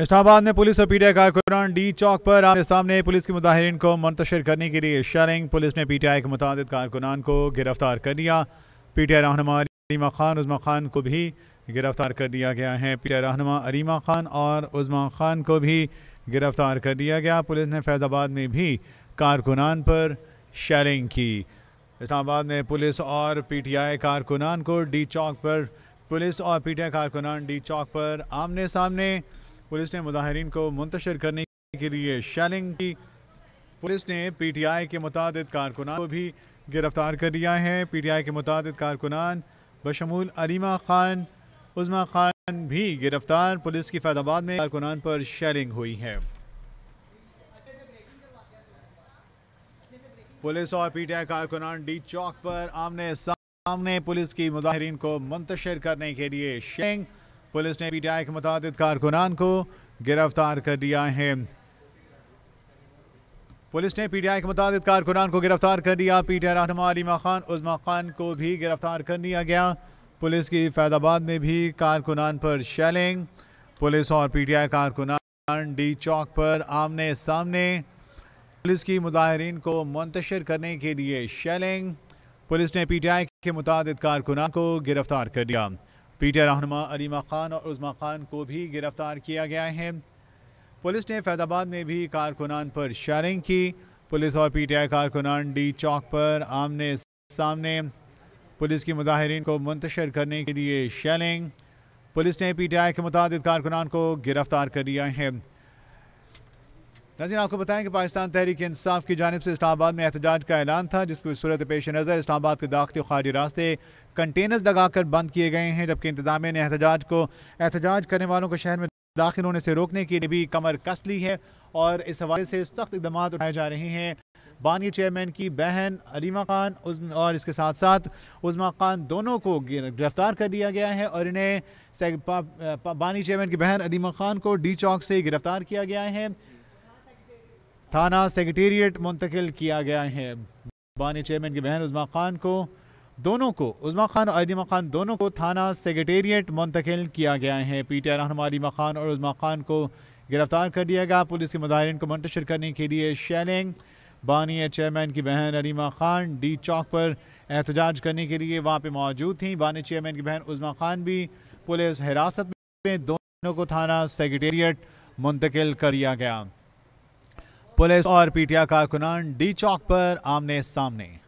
इस्लाबाद में पुलिस और पीटीआई कारकुनान डी चौक पर आमने सामने पुलिस के मुजाहरीन को मुंतशर करने के लिए शेयरिंग पुलिस ने पीटीआई के मुतद कारकुनान को गिरफ्तार कर लिया पीटीआई रहनुमा अरीमा खान उजमा खान को भी गिरफ्तार कर दिया गया है पीटीआई रहनुमा अरीमा खान और उजमा खान को भी गिरफ्तार कर दिया गया पुलिस ने फैज़ाबाद में भी कारकुनान पर शेयरिंग की इस्लामाबाद में पुलिस और पी कारकुनान को डी चौक पर पुलिस और पी आई कारकुनान डी चौक पर आमने सामने पुलिस ने मुजाहरीन को मुंतशर करने के लिए शैलिंग की पुलिस ने पीटीआई के मुताद कारकुनान को भी गिरफ्तार कर लिया है पीटीआई के मुताद कारकुनान बशमूल अलीमा खान उजमा खान भी गिरफ्तार पुलिस की फैदाबाद में कारकुनान पर शेयरिंग हुई है पुलिस और पीटीआई कारकुनान डी चौक पर आमने सामने पुलिस की मुजाहरीन को मुंतशर करने के लिए शेंग पुलिस ने पीटीआई के मुताबिक कारकुनान को गिरफ्तार कर दिया है पुलिस ने पीटीआई के मुताबिक कारकुनान को गिरफ्तार कर दिया पीटीआई रहनमा खान उजमा खान को भी गिरफ्तार कर लिया गया पुलिस की फैजाबाद में भी कारकुनान पर शेलिंग पुलिस और पीटीआई कारकुनान डी चौक पर आमने सामने पुलिस की मुजाहरीन को मुंतशर करने के लिए शेलिंग पुलिस ने पीटीआई के मुताबिक कारकुनान को गिरफ्तार कर दिया पी आई रहनमा अलीमा खान और उज़मा खान को भी गिरफ्तार किया गया है पुलिस ने फैजाबाद में भी कारकुनान पर शेयरिंग की पुलिस और पी टी आई कारकुनान डी चौक पर आमने सामने पुलिस की मुजाहरीन को मुंतशर करने के लिए शेलिंग पुलिस ने पी टी आई के मुताद कारकुनान को गिरफ्तार कर लिया है नाजिन आपको बताएं कि पाकिस्तान तहरीक इंसाफ की जानब से इस्लाबाद में एहतजाज का ऐलान था जिसकी सूरत पेश नज़र इस्लाबाद के दाखिल खारजी रास्ते कंटेनर्स लगाकर बंद किए गए हैं जबकि इंतजामिया ने एहतजाज को एहतजाज करने वालों को शहर में दाखिल होने से रोकने के लिए भी कमर कस ली है और इस हवाले से सख्त इकदाम उठाए जा रहे हैं बानी चेयरमैन की बहन अलीमा खान और इसके साथ साथ उजमा खान दोनों को गिरफ्तार कर दिया गया है और इन्हें बानी चेयरमैन की बहन अलीमा खान को डी चौक से गिरफ्तार किया गया है थाना सेक्रटेरिएट मुंतकिल किया गया है बानी चेयरमैन की बहन उजमा खान को दोनों को उजमा खान और अदीमा खान दोनों को थाना सेक्रटेरिएट मुंतकिल किया गया है पी टी आई रहनमा अदीमा खान और उजमा खान को गिरफ्तार कर दिया गया पुलिस के मुजाहन को मुंतशर करने के लिए शैलिंग बानी चेयरमैन की बहन अलीमा खान डी चौक पर एहतजाज करने के लिए वहाँ पर मौजूद थी बानी चेयरमैन की बहन उजमा खान भी पुलिस हिरासत में दोनों को थाना सेक्रटेरिएट मुंतकिल कर दिया गया पुलिस और पीटीआई कारकुनान डी चौक पर आमने सामने